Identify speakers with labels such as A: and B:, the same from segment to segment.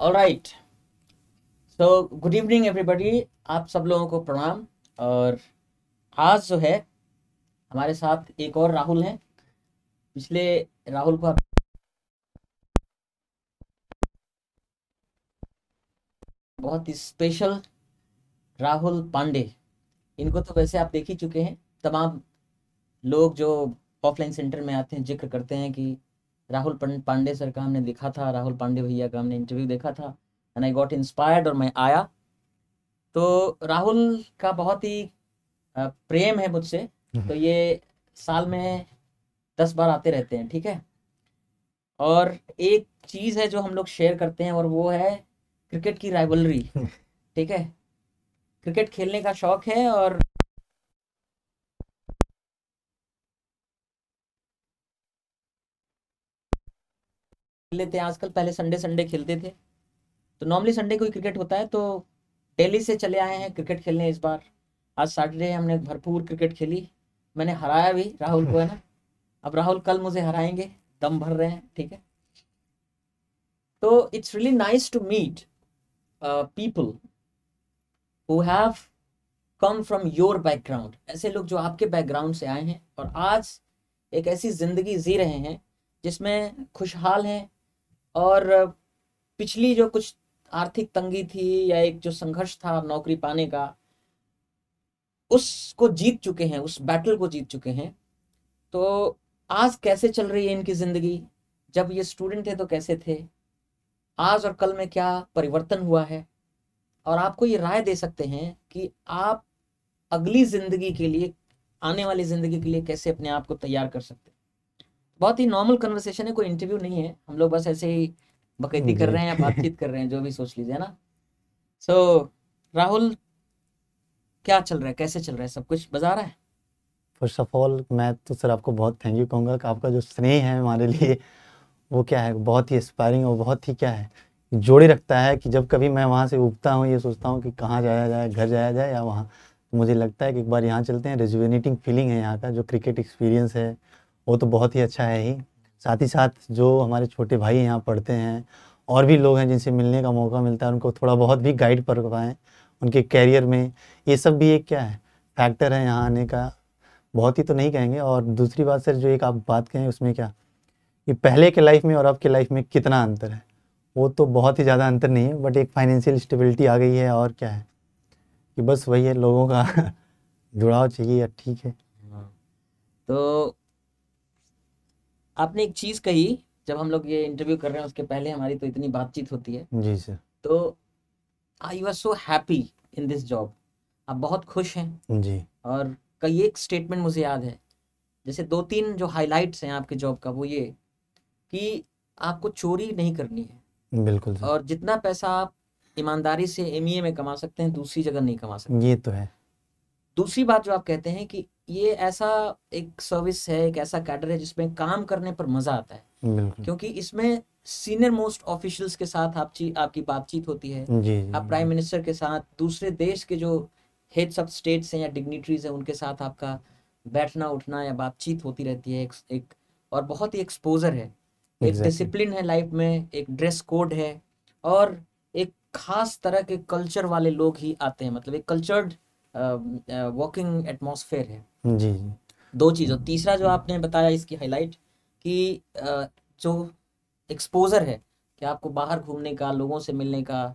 A: All right so good evening everybody आप सब लोगों को प्रणाम और आज जो है हमारे साथ एक और राहुल हैं पिछले राहुल को आप बहुत ही स्पेशल राहुल पांडे इनको तो वैसे आप देख ही चुके हैं तमाम लोग जो ऑफलाइन सेंटर में आते हैं जिक्र करते हैं कि राहुल पांडे सर का हमने देखा था राहुल पांडे भैया का हमने इंटरव्यू देखा था एंड आई गॉट इंस्पायर्ड और मैं आया तो राहुल का बहुत ही प्रेम है मुझसे हम्म। तो ये साल में दस बार आते रहते हैं ठीक है और एक चीज़ है जो हम लोग शेयर करते हैं और वो है क्रिकेट की राइवलरी हम्म। ठीक है क्रिकेट खेलने का शौक है और लेते हैं आजकल पहले संडे संडे खेलते थे तो नॉर्मली संडे को ही क्रिकेट होता है तो डेली से चले आए हैं क्रिकेट खेलने इस बार आज सैटरडे हमने भरपूर क्रिकेट खेली मैंने हराया भी राहुल को है ना अब राहुल कल मुझे हराएंगे दम भर रहे हैं ठीक है तो it's really nice to meet people who have come from your background ऐसे लोग जो आपके बैकग्राउंड से आए हैं और आज एक ऐसी जिंदगी जी रहे हैं जिसमें खुशहाल हैं और पिछली जो कुछ आर्थिक तंगी थी या एक जो संघर्ष था नौकरी पाने का उसको जीत चुके हैं उस बैटल को जीत चुके हैं तो आज कैसे चल रही है इनकी ज़िंदगी जब ये स्टूडेंट थे तो कैसे थे आज और कल में क्या परिवर्तन हुआ है और आपको ये राय दे सकते हैं कि आप अगली ज़िंदगी के लिए आने वाली ज़िंदगी के लिए कैसे अपने आप को तैयार कर सकते हैं बहुत ही नॉर्मल कन्वर्सेशन है कोई इंटरव्यू नहीं है हम लोग बस ऐसे ही बकैती कर रहे हैं या बातचीत कर रहे हैं जो भी सोच लीजिए ना सो so, राहुल क्या चल रहा है कैसे चल रहा है सब कुछ बजा रहा है
B: फर्स्ट ऑफ ऑल मैं तो सर आपको बहुत थैंक यू कहूँगा कि आपका जो स्नेह है हमारे लिए वो क्या है बहुत ही इंस्पायरिंग और बहुत ही क्या है जोड़े रखता है कि जब कभी मैं वहाँ से उगता हूँ ये सोचता हूँ कि कहाँ जाया जाए घर जाया जाए या वहाँ तो मुझे लगता है कि एक बार यहाँ चलते हैं रेजुवेनेटिंग फीलिंग है यहाँ का जो क्रिकेट एक्सपीरियंस है वो तो बहुत ही अच्छा है ही साथ ही साथ जो हमारे छोटे भाई यहाँ पढ़ते हैं और भी लोग हैं जिनसे मिलने का मौका मिलता है उनको थोड़ा बहुत भी गाइड कर पाएँ उनके कैरियर में ये सब भी एक क्या है फैक्टर है यहाँ आने का बहुत ही तो नहीं कहेंगे और दूसरी बात सर जो एक आप बात कहें उसमें क्या कि पहले के लाइफ में और अब के लाइफ में कितना अंतर है वो तो बहुत ही ज़्यादा अंतर नहीं है बट एक फाइनेंशियल स्टेबिलिटी आ गई है और क्या है कि बस वही है लोगों का जुड़ाव चाहिए या ठीक है हाँ।
A: तो आपने एक चीज कही जब हम लोग ये इंटरव्यू कर रहे हैं उसके पहले हमारी तो इतनी बातचीत होती है जी सर तो you are so happy in this job आप बहुत खुश हैं जी और कई एक स्टेटमेंट मुझे याद है जैसे दो तीन जो हाइलाइट्स हैं आपके जॉब का वो ये कि आपको चोरी नहीं करनी
B: है बिल्कुल और
A: जितना पैसा आप ईमानदारी से एम e में कमा सकते हैं दूसरी जगह नहीं कमा सकते ये तो है दूसरी बात जो आप कहते हैं कि ये ऐसा एक सर्विस है एक ऐसा कैडर है जिसमें काम करने पर मजा आता है क्योंकि इसमें सीनियर मोस्ट ऑफिशियल्स के साथ आप आपकी बातचीत होती है जी, जी, आप प्राइम मिनिस्टर के साथ दूसरे देश के जो हेड्स ऑफ स्टेट्स हैं या डिग्निटरीज हैं उनके साथ आपका बैठना उठना या बातचीत होती रहती है एक, एक और बहुत ही एक्सपोजर है एक डिसिप्लिन है लाइफ में एक ड्रेस कोड है और एक खास तरह के कल्चर वाले लोग ही आते हैं मतलब एक कल्चर्ड वर्किंग एटमोसफेयर है जी जी दो चीज़ और तीसरा जो आपने बताया इसकी हाईलाइट कि जो एक्सपोजर है कि आपको बाहर घूमने का लोगों से मिलने का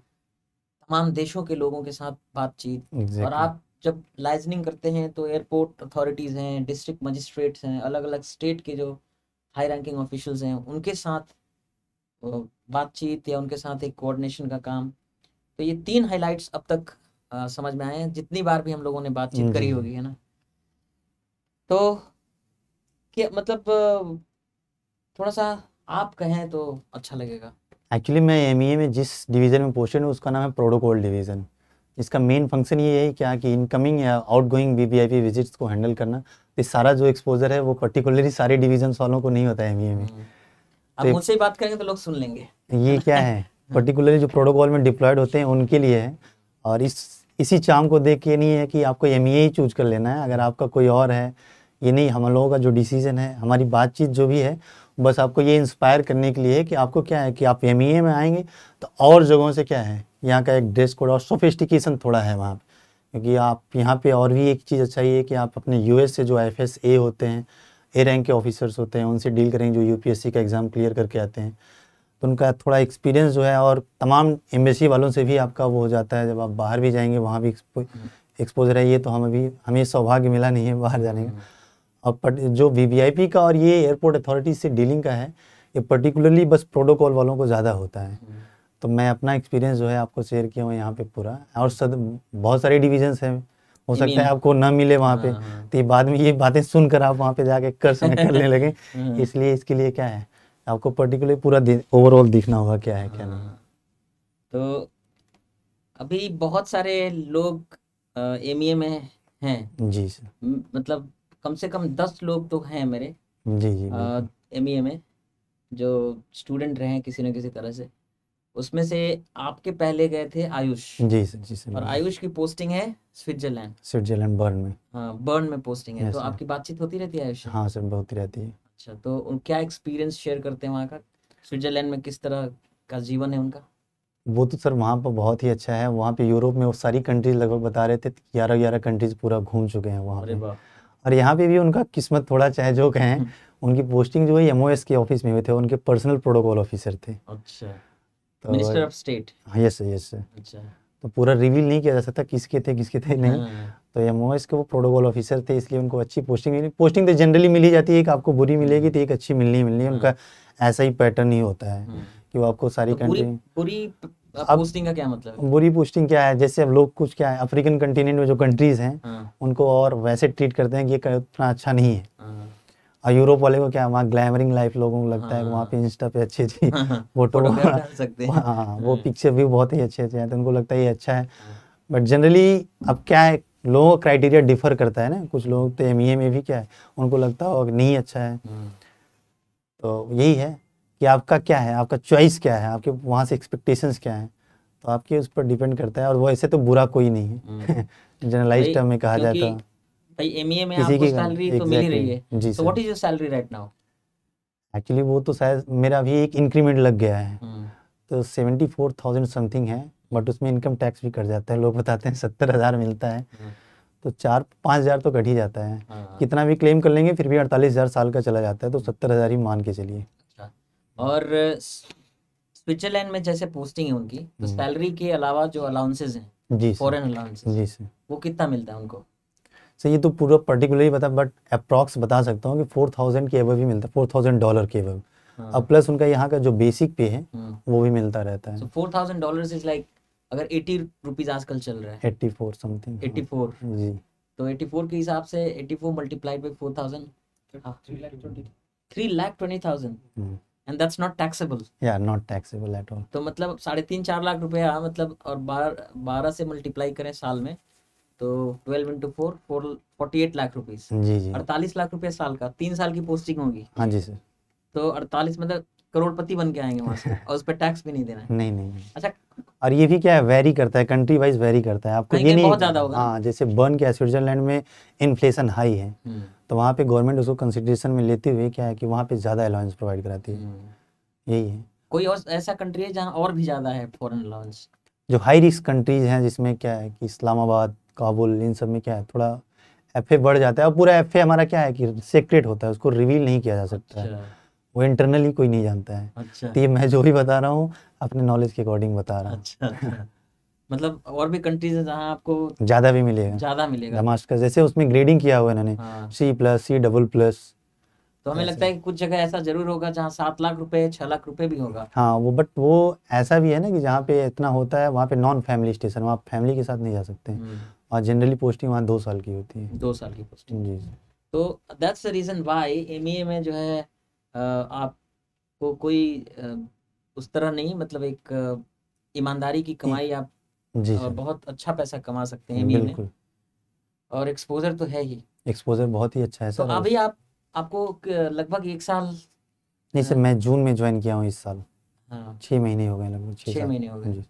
A: तमाम देशों के लोगों के साथ बातचीत exactly. और आप जब लाइजनिंग करते हैं तो एयरपोर्ट अथॉरिटीज़ हैं डिस्ट्रिक्ट मजिस्ट्रेट्स हैं अलग अलग स्टेट के जो हाई रैंकिंग ऑफिशल्स हैं उनके साथ बातचीत या उनके साथ एक कोऑर्डिनेशन का काम तो ये तीन हाईलाइट्स अब तक समझ में आए हैं जितनी बार भी हम लोगों ने बातचीत हम्म, करी हम्म, होगी हम्म। है ना तो क्या मतलब थोड़ा सा आप कहें तो अच्छा लगेगा
B: एक्चुअली मैं एम e में जिस डिवीज़न में पोस्टेड हूँ उसका नाम है प्रोटोकॉल डिवीज़न इसका मेन फंक्शन ये है क्या कि इनकमिंग या आउट गोइंग विजिट्स को हैंडल करना तो सारा जो एक्सपोजर है वो पर्टिकुलरली सारे डिवीजन वालों को नहीं होता है एमईए e में
A: अब तो मुझसे ही बात करेंगे तो लोग सुन लेंगे
B: ये क्या है पर्टिकुलरली हाँ। जो प्रोटोकॉल में डिप्लॉयड होते हैं उनके लिए है और इस इसी चाम को देख के नहीं है कि आपको एम e ही चूज कर लेना है अगर आपका कोई और है ये नहीं हम लोगों का जो डिसीजन है हमारी बातचीत जो भी है बस आपको ये इंस्पायर करने के लिए कि आपको क्या है कि आप एम e में आएंगे तो और जगहों से क्या है यहाँ का एक ड्रेस कोड और सोफिस्टिकेशन थोड़ा है वहाँ पर क्योंकि आप यहाँ पे और भी एक चीज़ अच्छा ये है कि आप अपने यूएस से जो एफ ए होते हैं ए रैंक के ऑफिसर्स होते हैं उनसे डील करेंगे जो यूपीएससी का एग्ज़ाम क्लियर करके आते हैं तो उनका थोड़ा एक्सपीरियंस जो है और तमाम एम्बेसी वालों से भी आपका वो हो जाता है जब आप बाहर भी जाएंगे वहाँ भी एक्सपोज रहिए तो हम अभी हमें सौभाग्य मिला नहीं है बाहर जाने का हम्म। और जो वी का और ये एयरपोर्ट अथॉरिटी से डीलिंग का है ये पर्टिकुलरली बस प्रोटोकॉल वालों को ज़्यादा होता है हम्म। तो मैं अपना एक्सपीरियंस जो है आपको शेयर किया हूँ यहाँ पे पूरा और सद बहुत सारे डिविजन्स हैं हो सकता है आपको ना मिले वहाँ पे हाँ, हाँ। तो ये बाद में ये बातें सुनकर आप वहाँ पे जाके कर करने लगे हम्म। इसलिए इसके लिए क्या है आपको पर्टिकुलर पूरा ओवरऑल दिखना होगा क्या है क्या नहीं हाँ,
A: तो अभी बहुत सारे लोग एम ई e में
B: हैं जी सर
A: मतलब कम से कम दस लोग तो हैं मेरे जी जी एम ई e में जो स्टूडेंट रहे हैं किसी न किसी तरह से उसमें से आपके पहले गए थे आयुष
B: जी सर जी सर और आयुष
A: की पोस्टिंग है स्विट्जरलैंड
B: स्विट्जरलैंड बर्न में
A: हाँ बर्न में पोस्टिंग है तो आपकी बातचीत होती रहती है आयुष हाँ
B: सर बहुत रहती है
A: अच्छा तो क्या एक्सपीरियंस शेयर करते हैं वहाँ का स्विट्जरलैंड में किस तरह का जीवन है उनका
B: वो तो सर वहाँ पर बहुत ही अच्छा है वहाँ पे यूरोप में वो सारी कंट्रीज लगभग बता रहे थे ग्यारह ग्यारह कंट्रीज पूरा घूम चुके हैं वहाँ और यहाँ पे भी उनका किस्मत थोड़ा चाहे जो कहें उनकी पोस्टिंग जो है एम के ऑफिस में हुए थे उनके पर्सनल प्रोटोकॉल ऑफिसर थे अच्छा minister of state yes yes अच्छा तो पूरा रिवील नहीं किया जा सकता किसके थे किसके थे नहीं हाँ। तो एम ओ एस के वो प्रोटोकॉल ऑफिसर थे इसलिए उनको अच्छी पोस्टिंग मिली पोस्टिंग तो जनरली मिली जाती है एक आपको बुरी मिलेगी तो एक अच्छी मिलनी मिलनी है हम्म। उनका ऐसा ही पैटर्न ही होता है हम्म। कि वो आपको सारी कंट्री तो
A: पूरी अब पोस्टिंग का क्या मतलब
B: है? बुरी पोस्टिंग क्या है जैसे अब लोग कुछ क्या है अफ्रीकन कंटिनेंट में जो कंट्रीज हैं हाँ। उनको और वैसे ट्रीट करते हैं कि ये उतना अच्छा नहीं है हाँ। और यूरोप वाले को क्या वहाँ ग्लैमरिंग लाइफ लोगों को लगता है हाँ। वहाँ पे इंस्टा पे अच्छी अच्छी फोटो सकते हैं वो पिक्चर भी बहुत ही अच्छे अच्छे हैं तो उनको लगता है ये अच्छा है बट जनरली अब क्या है लोगों का क्राइटेरिया डिफर करता है ना कुछ लोग तो एम e में भी क्या है उनको लगता हो नहीं अच्छा है हम्म। तो यही है कि आपका क्या है आपका चॉइस क्या है आपके वहाँ से एक्सपेक्टेशन क्या है तो आपके उस पर डिपेंड करता है और वो ऐसे तो बुरा कोई नहीं है जनरलाइज टर्म हम्म। में कहा जाता है
A: भाई e में आपको सैलरी तो मिल ही रही है जी so what is your right now
B: actually वो तो शायद मेरा अभी एक इंक्रीमेंट लग गया है हम्म। तो सेवेंटी फोर थाउजेंड समथिंग है बट उसमें इनकम टैक्स भी कट जाता है लोग बताते हैं सत्तर हज़ार मिलता है हम्म। तो चार पाँच हज़ार तो कट ही जाता है हाँ, हाँ। कितना भी क्लेम कर लेंगे फिर भी अड़तालीस हज़ार साल का चला जाता है तो सत्तर हज़ार ही मान के चलिए अच्छा।
A: और स्विट्जरलैंड में जैसे पोस्टिंग है उनकी तो सैलरी हम्म। के अलावा जो अलाउंसेज हैं जी फॉरेन अलाउंसेज जी सर वो कितना मिलता है उनको
B: सर ये तो पूरा पर्टिकुलरली बता बट अप्रॉक्स बता सकता हूँ कि फोर थाउजेंड के एवब भी मिलता है फोर थाउजेंड डॉलर के एवब हाँ। अब प्लस उनका यहाँ का जो बेसिक पे है वो भी मिलता रहता है
A: four thousand dollar is like अगर एटी रुपीज आजकल चल रहा है
B: eighty four something eighty four जी
A: तो एट्टी फोर के हिसाब से eighty four multiplied by four thousand three lakh twenty thousand and
B: that's not taxable या नॉट टैक्सेबल एट ऑल
A: तो मतलब साढ़े तीन चार लाख रुपए हाँ, मतलब और बारह बारह से मल्टीप्लाई करें साल में तो twelve into four four forty eight lakh rupees जी जी अड़तालीस लाख रुपए साल का तीन साल की पोस्टिंग होगी हाँ जी सर तो अड़तालीस मतलब करोड़पति बन के आएंगे वहाँ से और उस पर टैक्स भी नहीं देना है नहीं नहीं
B: अच्छा और ये भी क्या है वेरी करता है कंट्री वाइज वेरी करता है आपको हाँ, ये नहीं बहुत ज़्यादा होगा हाँ जैसे बर्न क्या है स्विट्जरलैंड में इन्फ्लेशन हाई है हम्म। तो वहाँ पे गवर्नमेंट उसको कंसिडरेशन में लेते हुए क्या है कि वहाँ पे ज़्यादा अलाउंस प्रोवाइड कराती है हम्म। यही है
A: कोई और ऐसा कंट्री है जहाँ और भी ज़्यादा है फॉरन अलाउंस
B: जो हाई रिस्क कंट्रीज हैं जिसमें क्या है कि इस्लामाबाद काबुल इन सब में क्या है थोड़ा एफ बढ़ जाता है और पूरा एफ हमारा क्या है कि सेक्रेट होता है उसको रिवील नहीं किया जा सकता है अच्छा। वो इंटरनली कोई नहीं जानता है अच्छा तो ये मैं जो भी बता रहा हूँ अपने नॉलेज के अकॉर्डिंग बता रहा हूँ अच्छा, अच्छा।
A: मतलब और भी कंट्रीज है जहाँ आपको
B: ज़्यादा भी मिलेगा ज़्यादा मिलेगा दमास्कस जैसे उसमें ग्रेडिंग किया हुआ इन्होंने C plus C double plus
A: तो हमें लगता है कि कुछ जगह ऐसा जरूर होगा जहाँ सात लाख रुपए छह लाख रुपए भी होगा
B: हाँ वो बट वो ऐसा भी है ना कि जहाँ पे इतना होता है वहाँ पे नॉन फैमिली स्टेशन वहाँ फैमिली के साथ नहीं जा सकते हम्म। और जनरली पोस्टिंग वहाँ दो साल की होती है दो साल की पोस्टिंग जी
A: तो that's the reason why am में जो है आपको कोई उस तरह नहीं मतलब एक ईमानदारी की कमाई आप जी और बहुत अच्छा पैसा कमा सकते हैं बिल्कुल और एक्सपोजर तो है ही
B: एक्सपोजर बहुत ही अच्छा है तो अभी
A: आप आपको लगभग एक साल नहीं
B: सर मैं जून में ज्वाइन किया हूँ इस साल हाँ छह महीने हो गए लगभग छह महीने हो गए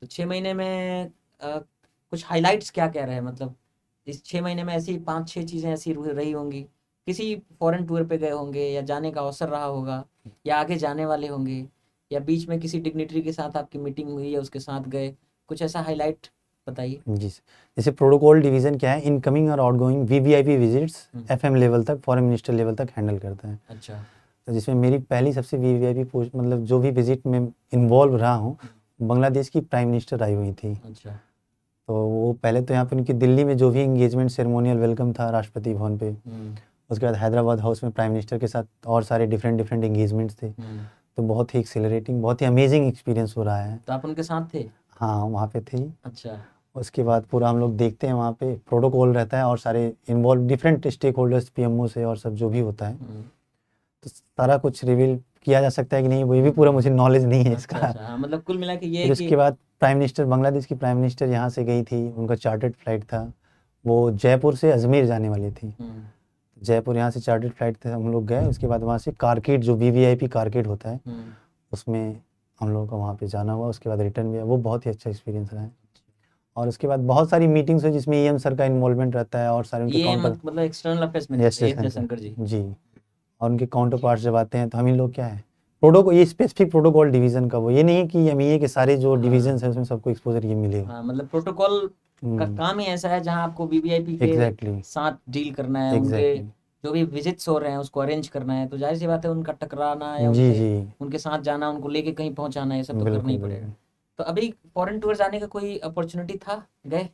A: तो छह महीने में कुछ हाइलाइट्स क्या कह रहे हैं मतलब इस छह महीने में ऐसी पाँच छह चीज़ें ऐसी रही होंगी किसी फॉरेन टूर पे गए होंगे या जाने का अवसर रहा होगा या आगे जाने वाले होंगे या बीच में किसी डिग्निटरी के साथ आपकी मीटिंग हुई या उसके साथ गए कुछ ऐसा हाईलाइट
B: बताइए जी जैसे प्रोटोकॉल डिवीजन क्या है इनकमिंग और outgoing VVIP visits FM level तक फॉरेन मिनिस्टर लेवल तक हैंडल करते हैं अच्छा तो जिसमें मेरी पहली सबसे वीवीआईपी पोस्ट मतलब जो भी विजिट में इन्वॉल्व रहा हूँ बांग्लादेश की प्राइम मिनिस्टर आई हुई थी अच्छा तो वो पहले तो यहाँ पे उनकी दिल्ली में जो भी इंगेजमेंट सेरेमोनियल वेलकम था राष्ट्रपति भवन पे हम्म। उसके बाद हैदराबाद हाउस में प्राइम मिनिस्टर के साथ और सारे डिफरेंट डिफरेंट एंगेजमेंट्स थे हम्म। तो बहुत ही एक्सेलरेटिंग बहुत ही अमेजिंग एक्सपीरियंस हो रहा है
A: तो आप उनके साथ थे
B: हाँ वहाँ पे थे अच्छा उसके बाद पूरा हम लोग देखते हैं वहाँ पे प्रोटोकॉल रहता है और सारे involve different stakeholders P से और सब जो भी होता है हम्म। तो सारा कुछ रिवील किया जा सकता है कि नहीं वो भी पूरा मुझे नॉलेज नहीं है इसका अच्छा,
A: अच्छा, मतलब कुल मिला के ये फिर उसके बाद
B: प्राइम मिनिस्टर बांग्लादेश की प्राइम मिनिस्टर यहाँ से गई थी उनका चार्टर्ड फ्लाइट था वो जयपुर से अजमेर जाने वाली थी जयपुर यहाँ से चार्टर्ड फ्लाइट थे हम लोग गए उसके बाद वहाँ से कारकेट जो वी वी कारकेट होता है हम्म। उसमें हम लोगों का वहाँ पे जाना हुआ उसके बाद रिटर्न भी है वो बहुत ही अच्छा एक्सपीरियंस रहा है और उसके बाद बहुत सारी मीटिंग्स हुई जिसमें ईएम e सर का इन्वॉल्वमेंट रहता है और सारे उनके e मतलब
A: एक्सटर्नल मतलब अफेयर्स में यस e जी
B: जी और उनके काउंटर पार्ट जब आते हैं तो हम इन लोग क्या है प्रोटोकॉल ये स्पेसिफिक प्रोटोकॉल डिवीजन का वो ये नहीं है कि हम ये के सारे जो डिवीजन हाँ। है उसमें सबको एक्सपोजर ये मिलेगा हाँ,
A: मतलब प्रोटोकॉल का हम्म। काम ही ऐसा है जहाँ आपको वीवीआईपी के exactly. साथ डील करना है exactly. उनके जो भी विजिट्स हो रहे हैं उसको अरेंज करना है तो जाहिर सी बात है उनका टकराना है जी, उनके, जी. उनके साथ जाना उनको लेके कहीं पहुंचाना ये सब तो करना ही पड़ेगा तो अभी फॉरेन टूर जाने का कोई अपॉर्चुनिटी था गए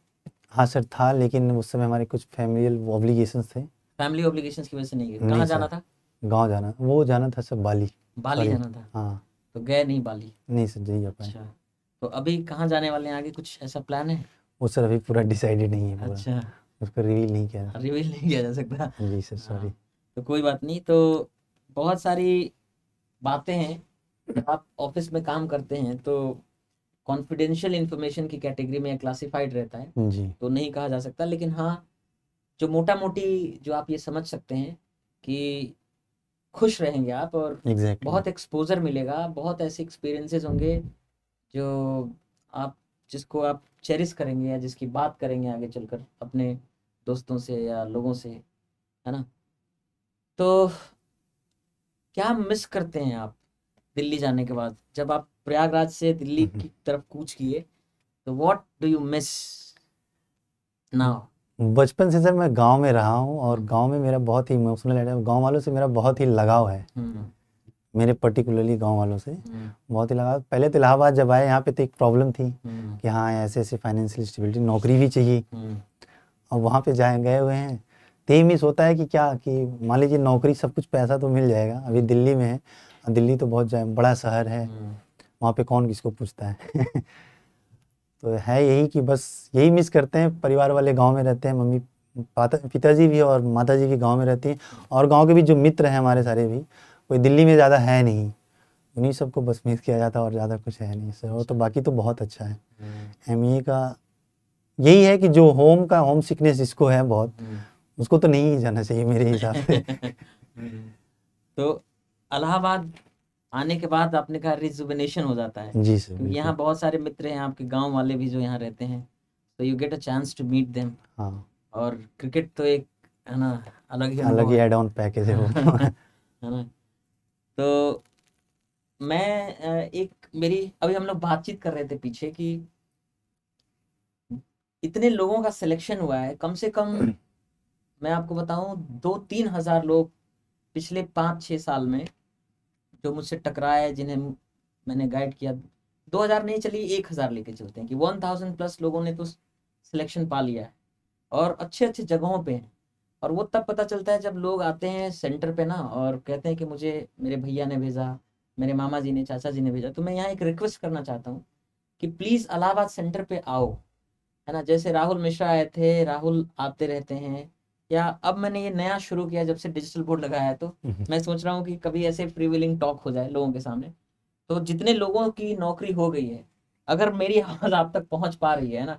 B: हाँ सर था लेकिन उस समय हमारे कुछ फैमिलियल ऑब्लिगेशन थे
A: फैमिली ऑब्लिगेशन की वजह से नहीं गए कहाँ जाना था
B: गाँव जाना वो जाना था सर बाली बाली जाना था हाँ
A: तो गए नहीं बाली
B: नहीं सर जी अच्छा
A: तो अभी कहाँ जाने वाले हैं आगे कुछ ऐसा प्लान है
B: वो सर अभी पूरा डिसाइडेड नहीं है अच्छा उसको रिवील नहीं किया
A: रिवील हाँ, नहीं किया जा सकता
B: जी सर सॉरी हाँ,
A: तो कोई बात नहीं तो बहुत सारी बातें हैं आप ऑफिस में काम करते हैं तो कॉन्फिडेंशियल इन्फॉर्मेशन की कैटेगरी में क्लासिफाइड रहता है जी तो नहीं कहा जा सकता लेकिन हाँ जो मोटा मोटी जो आप ये समझ सकते हैं कि खुश रहेंगे आप और
B: exactly. बहुत
A: एक्सपोजर मिलेगा बहुत ऐसे एक्सपीरियंसेस होंगे जो आप जिसको आप चेरिस करेंगे या जिसकी बात करेंगे आगे चलकर अपने दोस्तों से या लोगों से है ना तो क्या मिस करते हैं आप दिल्ली जाने के बाद जब आप प्रयागराज से दिल्ली की तरफ कूच किए तो what do you miss
B: now बचपन से सर मैं गांव में रहा हूँ और गांव में मेरा बहुत ही इमोशनल है गांव वालों से मेरा बहुत ही लगाव है हम्म। मेरे पर्टिकुलरली गांव वालों से हम्म। बहुत इलाहाबाद पहले तो इलाहाबाद जब आए यहाँ पे तो एक प्रॉब्लम थी हम्म। कि हाँ ऐसे ऐसे फाइनेंशियल स्टेबिलिटी नौकरी भी चाहिए और हम्म। वहाँ पे जाए गए हुए हैं तो ये मिस होता है कि क्या कि मान लीजिए नौकरी सब कुछ पैसा तो मिल जाएगा अभी दिल्ली में है दिल्ली तो बहुत बड़ा शहर है वहाँ पे कौन किसको पूछता है तो है यही कि बस यही मिस करते हैं परिवार वाले गाँव में रहते हैं मम्मी पिताजी भी और माता जी भी गाँव में रहती हैं और गाँव के भी जो मित्र हैं हमारे सारे भी कोई दिल्ली में ज़्यादा है नहीं उन्हीं सबको बस मिस किया जाता है और ज़्यादा कुछ है नहीं सर और तो बाकी तो बहुत अच्छा है एम हम्म। e का यही है कि जो होम का होम सिकनेस जिसको है बहुत हम्म। उसको तो नहीं जाना चाहिए मेरे हिसाब से
A: तो अलाहाबाद आने के बाद आपने कहा रिजुबिनेशन हो जाता है जी सर यहाँ बहुत सारे मित्र हैं आपके गांव वाले भी जो यहाँ रहते हैं तो you get a chance to meet them और क्रिकेट तो एक है ना अलग ही अलग ही एड ऑन पैकेज है तो।
B: है
A: ना तो मैं एक मेरी अभी हम लोग बातचीत कर रहे थे पीछे कि इतने लोगों का सिलेक्शन हुआ है कम से कम मैं आपको बताऊं दो तीन हजार लोग पिछले पांच छः साल में जो मुझसे टकराए जिन्हें मैंने गाइड किया दो हजार नहीं चली एक हजार लेके चलते हैं कि वन थाउजेंड प्लस लोगों ने तो सिलेक्शन पा लिया है और अच्छे अच्छे जगहों पे हैं और वो तब पता चलता है जब लोग आते हैं सेंटर पे ना और कहते हैं कि मुझे मेरे भैया ने भेजा मेरे मामा जी ने चाचा जी ने भेजा तो मैं यहाँ एक रिक्वेस्ट करना चाहता हूँ कि प्लीज़ अलाहाबाद सेंटर पे आओ है ना जैसे राहुल मिश्रा आए थे राहुल आते रहते हैं या अब मैंने ये नया शुरू किया जब से डिजिटल बोर्ड लगाया है तो हम्म। मैं सोच रहा हूँ कि कभी ऐसे प्रीविलिंग टॉक हो जाए लोगों के सामने तो जितने लोगों की नौकरी हो गई है अगर मेरी आवाज़ आप तक पहुँच पा रही है ना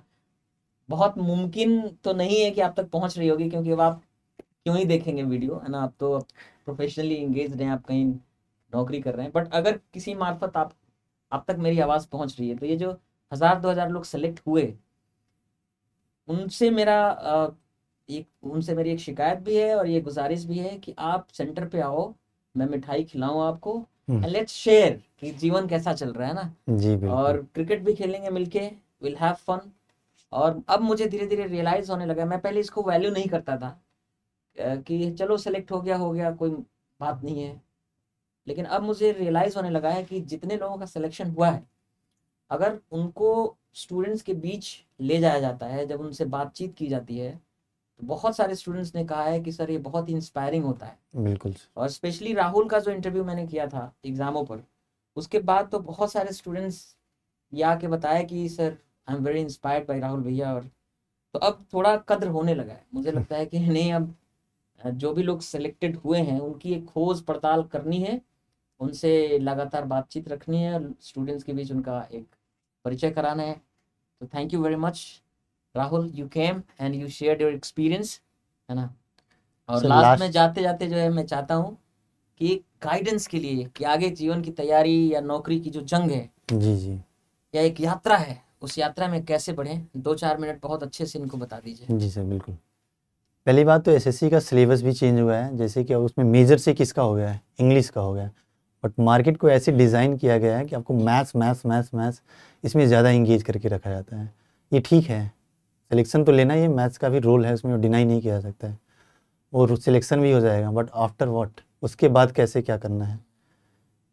A: बहुत मुमकिन तो नहीं है कि आप तक पहुंच रही होगी क्योंकि अब आप क्यों ही देखेंगे वीडियो है ना आप तो प्रोफेशनली इंगेज हैं आप कहीं नौकरी कर रहे हैं बट अगर किसी मार्फत आप आप तक मेरी आवाज़ पहुंच रही है तो ये जो हज़ार दो हज़ार लोग सेलेक्ट हुए उनसे मेरा एक उनसे मेरी एक शिकायत भी है और ये गुजारिश भी है कि आप सेंटर पे आओ मैं मिठाई खिलाऊं आपको लेट्स हम्म। शेयर कि जीवन कैसा चल रहा है ना जी और क्रिकेट भी खेलेंगे मिलके विल हैव फन और अब मुझे धीरे धीरे रियलाइज होने लगा मैं पहले इसको वैल्यू नहीं करता था कि चलो सेलेक्ट हो गया हो गया कोई बात नहीं है लेकिन अब मुझे रियलाइज होने लगा है कि जितने लोगों का सिलेक्शन हुआ है अगर उनको स्टूडेंट्स के बीच ले जाया जाता है जब उनसे बातचीत की जाती है तो बहुत सारे स्टूडेंट्स ने कहा है कि सर ये बहुत ही इंस्पायरिंग होता है बिल्कुल और स्पेशली राहुल का जो इंटरव्यू मैंने किया था एग्जामों पर उसके बाद तो बहुत सारे स्टूडेंट्स ये आके बताया कि sir I am very inspired by Rahul भैया और तो अब थोड़ा कद्र होने लगा है मुझे लगता है कि नहीं अब जो भी लोग सिलेक्टेड हुए हैं उनकी एक खोज पड़ताल करनी है उनसे लगातार बातचीत रखनी है स्टूडेंट्स के बीच उनका एक परिचय कराना है तो thank you very much Rahul you came and you share your experience है ना
B: और so लास्ट में जाते
A: जाते जो है मैं चाहता हूँ कि गाइडेंस के लिए कि आगे जीवन की तैयारी या नौकरी की जो जंग है जी जी या एक यात्रा है उस यात्रा में कैसे बढ़े दो चार मिनट बहुत अच्छे से इनको बता दीजिए
B: जी सर बिल्कुल पहली बात तो एसएससी का सिलेबस भी चेंज हुआ है जैसे कि उसमें मेजर से किसका हो गया है इंग्लिश का हो गया है बट मार्केट को ऐसे डिज़ाइन किया गया है कि आपको मैथ्स मैथ्स मैथ्स मैथ्स इसमें ज़्यादा इंगेज करके रखा जाता है ये ठीक है सिलेक्शन तो लेना ये मैथ्स का भी रोल है उसमें डिनाई नहीं किया जा सकता है और सिलेक्शन भी हो जाएगा बट आफ्टर वॉट उसके बाद कैसे क्या करना है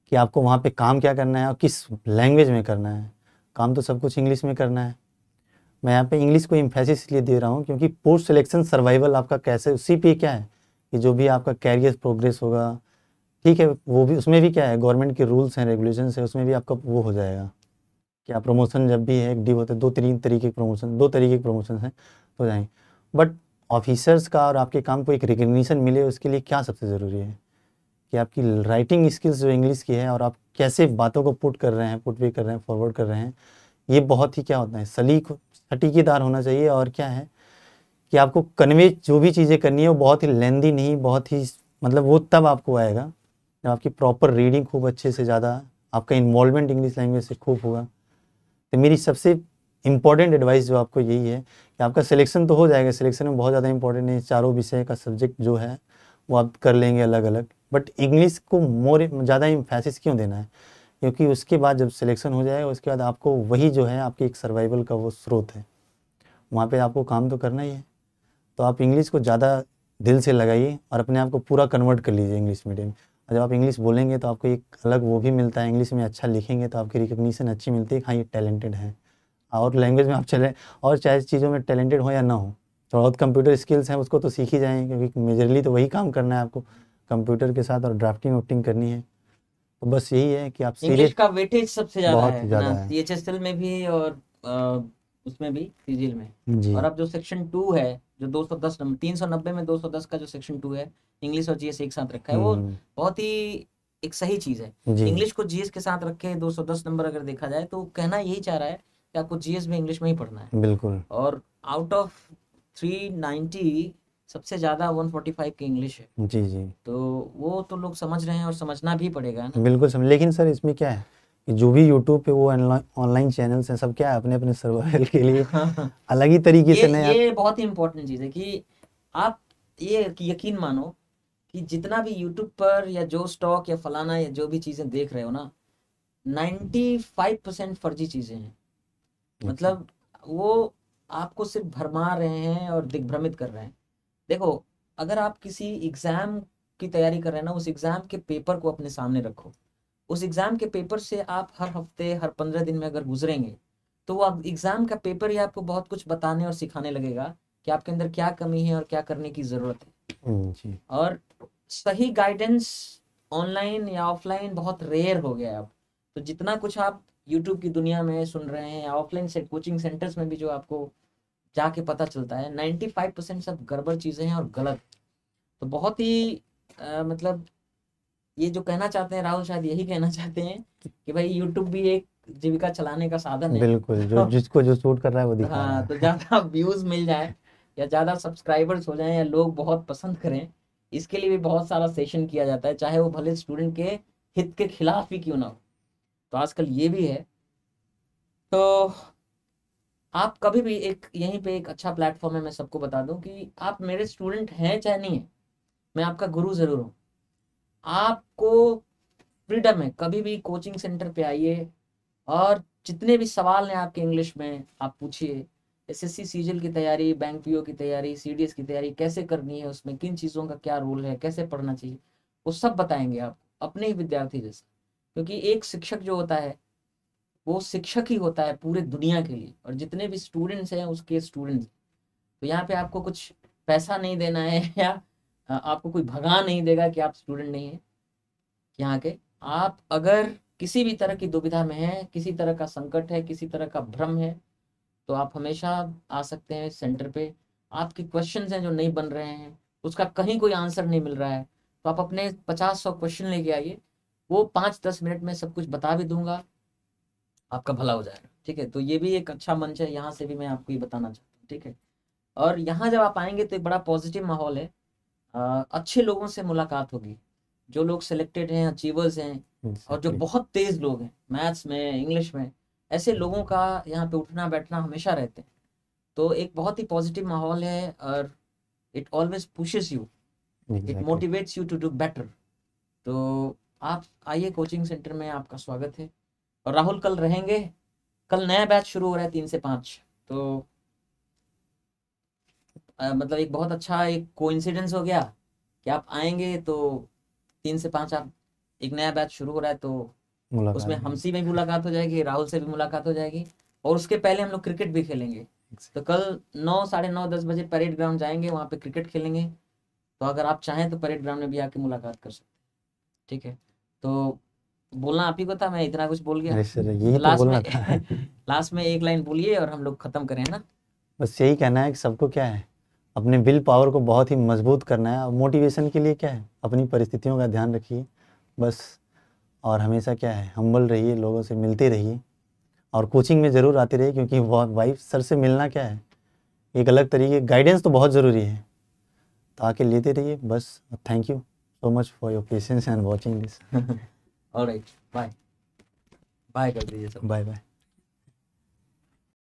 B: कि आपको वहाँ पर काम क्या करना है और किस लैंग्वेज में करना है काम तो सब कुछ इंग्लिश में करना है मैं यहाँ पे इंग्लिश को इम्फेसिस इसलिए दे रहा हूँ क्योंकि पोस्ट सिलेक्शन सर्वाइवल आपका कैसे उसी पे क्या है कि जो भी आपका कैरियर प्रोग्रेस होगा ठीक है वो भी उसमें भी क्या है गवर्नमेंट के रूल्स हैं रेगुलेशन है उसमें भी आपका वो हो जाएगा क्या प्रमोशन जब भी है डी होते दो तीन तरीके के प्रमोशन दो तरीके के प्रमोशन हैं हो तो जाएंगे बट ऑफिसर्स का और आपके काम को एक रिकग्निशन मिले उसके लिए क्या सबसे ज़रूरी है कि आपकी राइटिंग स्किल्स जो इंग्लिश की है और आप कैसे बातों को पुट कर रहे हैं पुट भी कर रहे हैं फॉरवर्ड कर रहे हैं ये बहुत ही क्या होता है सलीक सटीकेदार होना चाहिए और क्या है कि आपको कन्वे जो भी चीज़ें करनी है वो बहुत ही लेंदी नहीं बहुत ही मतलब वो तब आपको आएगा जब आपकी प्रॉपर रीडिंग खूब अच्छे से ज़्यादा आपका इन्वॉल्वमेंट इंग्लिश लैंग्वेज से खूब होगा तो मेरी सबसे इम्पॉर्टेंट एडवाइस जो आपको यही है कि आपका सिलेक्शन तो हो जाएगा सिलेक्शन में बहुत ज़्यादा इंपॉर्टेंट है चारों विषय का सब्जेक्ट जो है वो आप कर लेंगे अलग अलग बट इंग्लिश को मोर ज़्यादा इम्फेसिस क्यों देना है क्योंकि उसके बाद जब सिलेक्शन हो जाएगा उसके बाद आपको वही जो है आपकी एक सर्वाइवल का वो स्रोत है वहाँ पे आपको काम तो करना ही है तो आप इंग्लिश को ज़्यादा दिल से लगाइए और अपने आप को पूरा कन्वर्ट कर लीजिए इंग्लिश मीडियम और जब आप इंग्लिश बोलेंगे तो आपको एक अलग वो भी मिलता है इंग्लिश में अच्छा लिखेंगे तो आपकी रिकग्निशन अच्छी मिलती है हाँ ये टैलेंटेड है और लैंग्वेज में आप चले और चाहे चीज़ों में टैलेंटेड हो या ना हो थोड़ा बहुत कंप्यूटर स्किल्स हैं उसको तो सीख ही जाएँ क्योंकि मेजरली तो वही काम करना है आपको कंप्यूटर के साथ और ड्राफ्टिंग वाफ्टिंग करनी है तो बस यही है कि आप इंग्लिश का वेटेज सबसे ज़्यादा है ना
A: सीएचएसएल में भी और उसमें भी सीजीएल में और अब जो सेक्शन टू है जो 210 नंबर तीन सौ नब्बे में 210 का जो सेक्शन टू है इंग्लिश और जीएस एक साथ रखा है वो हम्म। बहुत ही एक सही चीज है इंग्लिश को जीएस के साथ रखे 210 नंबर अगर देखा जाए तो कहना यही चाह रहा है कि आपको जीएस में इंग्लिश में ही पढ़ना है बिल्कुल और आउट ऑफ 390 सबसे ज्यादा 145 की इंग्लिश
B: है जी जी
A: तो वो तो लोग समझ रहे हैं और समझना भी पड़ेगा ना
B: बिल्कुल समझ लेकिन सर इसमें क्या है कि जो भी यूट्यूब पे वो ऑनलाइन चैनल्स हैं सब क्या है अपने अपने सर्वाइवल के लिए अलग ही तरीके से नहीं ये
A: बहुत ही इम्पोर्टेंट चीज़ है कि आप ये यकीन मानो कि जितना भी यूट्यूब पर या जो स्टॉक या फलाना या जो भी चीज़ें देख रहे हो ना 95 परसेंट फर्जी चीज़ें हैं मतलब वो आपको सिर्फ भरमा रहे हैं और दिग्भ्रमित कर रहे हैं देखो अगर आप किसी एग्जाम की तैयारी कर रहे हैं ना उस एग्जाम के पेपर को अपने सामने रखो उस एग्जाम के पेपर से आप हर हफ्ते हर पंद्रह दिन में अगर गुजरेंगे तो वो एग्जाम का पेपर ही आपको बहुत कुछ बताने और सिखाने लगेगा कि आपके अंदर क्या कमी है और क्या करने की जरूरत है हम्म, और सही गाइडेंस ऑनलाइन या ऑफलाइन बहुत रेयर हो गया है अब तो जितना कुछ आप यूट्यूब की दुनिया में सुन रहे हैं या ऑफलाइन से कोचिंग सेंटर्स में भी जो आपको जाके पता चलता है नाइन्टी फाइव परसेंट सब गड़बड़ चीज़ें हैं और गलत तो बहुत ही आ, मतलब ये जो कहना चाहते हैं राहुल शायद यही कहना चाहते हैं कि भाई यूट्यूब भी एक जीविका चलाने का साधन है बिल्कुल जो
B: जिसको जो सूट कर रहा है वो दिखा हाँ तो ज़्यादा
A: व्यूज मिल जाए या ज़्यादा सब्सक्राइबर्स हो जाए या लोग बहुत पसंद करें इसके लिए भी बहुत सारा सेशन किया जाता है चाहे वो भले स्टूडेंट के हित के खिलाफ भी क्यों ना हो तो आजकल ये भी है तो आप कभी भी एक यहीं पे एक अच्छा प्लेटफॉर्म है मैं सबको बता दूं कि आप मेरे स्टूडेंट हैं चाहे नहीं है मैं आपका गुरु जरूर हूँ आपको फ्रीडम है कभी भी कोचिंग सेंटर पे आइए और जितने भी सवाल हैं आपके इंग्लिश में आप पूछिए एस एस सीजीएल की तैयारी बैंक पीओ की तैयारी सीडीएस की तैयारी कैसे करनी है उसमें किन चीज़ों का क्या रोल है कैसे पढ़ना चाहिए वो सब बताएंगे आप अपने ही विद्यार्थी जैसे क्योंकि एक शिक्षक जो होता है वो शिक्षक ही होता है पूरे दुनिया के लिए और जितने भी स्टूडेंट्स हैं उसके स्टूडेंट्स तो यहाँ पे आपको कुछ पैसा नहीं देना है या आपको कोई भगा नहीं देगा कि आप स्टूडेंट नहीं हैं यहाँ के आप अगर किसी भी तरह की दुविधा में हैं किसी तरह का संकट है किसी तरह का भ्रम है तो आप हमेशा आ सकते हैं सेंटर पे आपके क्वेश्चन हैं जो नहीं बन रहे हैं उसका कहीं कोई आंसर नहीं मिल रहा है तो आप अपने पचास सौ क्वेश्चन लेके आइए वो पाँच दस मिनट में सब कुछ बता भी दूंगा आपका भला हो जाएगा ठीक है तो ये भी एक अच्छा मंच है यहाँ से भी मैं आपको ये बताना चाहता हूँ ठीक है और यहाँ जब आप आएंगे तो एक बड़ा पॉजिटिव माहौल है आ, अच्छे लोगों से मुलाकात होगी जो लोग सिलेक्टेड हैं अचीवर्स हैं और जो बहुत तेज लोग हैं मैथ्स में इंग्लिश में ऐसे लोगों का यहाँ पे उठना बैठना हमेशा रहते हैं तो एक बहुत ही पॉजिटिव माहौल है और it always pushes you it motivates you to do better तो आप आइए कोचिंग सेंटर में आपका स्वागत है और राहुल कल रहेंगे कल नया बैच शुरू हो रहा है तीन से पांच तो आ, मतलब एक बहुत अच्छा एक कोइंसिडेंस हो गया कि आप आएंगे तो तीन से पांच आप एक नया बैच शुरू हो रहा है तो उसमें हमसी में भी मुलाकात हो जाएगी राहुल से भी मुलाकात हो जाएगी और उसके पहले हम लोग क्रिकेट भी खेलेंगे तो कल नौ साढ़े नौ दस बजे परेड ग्राउंड जाएंगे वहां पे क्रिकेट खेलेंगे तो अगर आप चाहें तो परेड ग्राउंड में भी आके मुलाकात कर सकते हैं ठीक है तो बोलना आप ही को था मैं इतना कुछ बोल गया सर यही तो बोलना था लास्ट में एक लाइन बोलिए और हम लोग खत्म करें ना
B: बस यही कहना है कि सबको क्या है अपने विल पावर को बहुत ही मजबूत करना है और मोटिवेशन के लिए क्या है अपनी परिस्थितियों का ध्यान रखिए बस और हमेशा क्या है हम्बल रहिए लोगों से मिलते रहिए और कोचिंग में ज़रूर आते रहिए क्योंकि वाइफ सर से मिलना क्या है एक अलग तरीके गाइडेंस तो बहुत ज़रूरी है तो आके लेते रहिए बस thank you so much for your patience and watching this
A: और बाय बाय कर दीजिए सब बाय
B: बाय